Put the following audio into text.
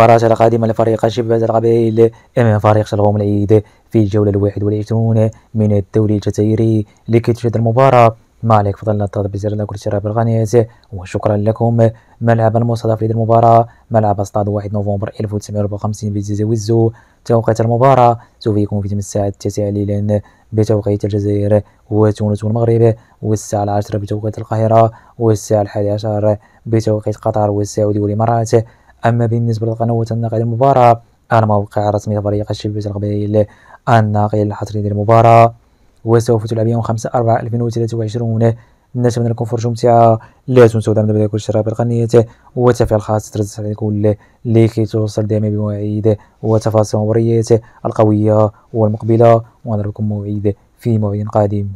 المباراة القادمة لفريق الشباب القبائل أمام فريق شلغوم العيد في الجولة الواحد والعشرون من الدوري الجزائري لكي تشاهد المباراة ما عليك فضلنا الضغط بزر كل شراء بالغنيات وشكرا لكم ملعب المستضاف لهذه المباراة ملعب اصطاد 1 نوفمبر 1954 بزيزي وزو توقيت المباراة سوف يكون في تم الساعة التاسعة ليلا بتوقيت الجزائر وتونس والمغرب والساعة العاشرة بتوقيت القاهرة والساعة الحادية عشر بتوقيت قطر والسعودية والإمارات أما بالنسبة للقنوات الناقلة للمباراة الموقع الرسمي لفريق الشبيبة القبائل الناقل الحصري للمباراة وسوف تلعب يوم 5 4 2023 نتمنى لكم فرجة ممتعة لا تنسوا دعمنا دبليو الشراء بالقنية وتفعيل خاص ترزق على الكل لكي توصل دائما بمواعيد وتفاصيل المباريات القوية والمقبلة لكم موعد في موعد قادم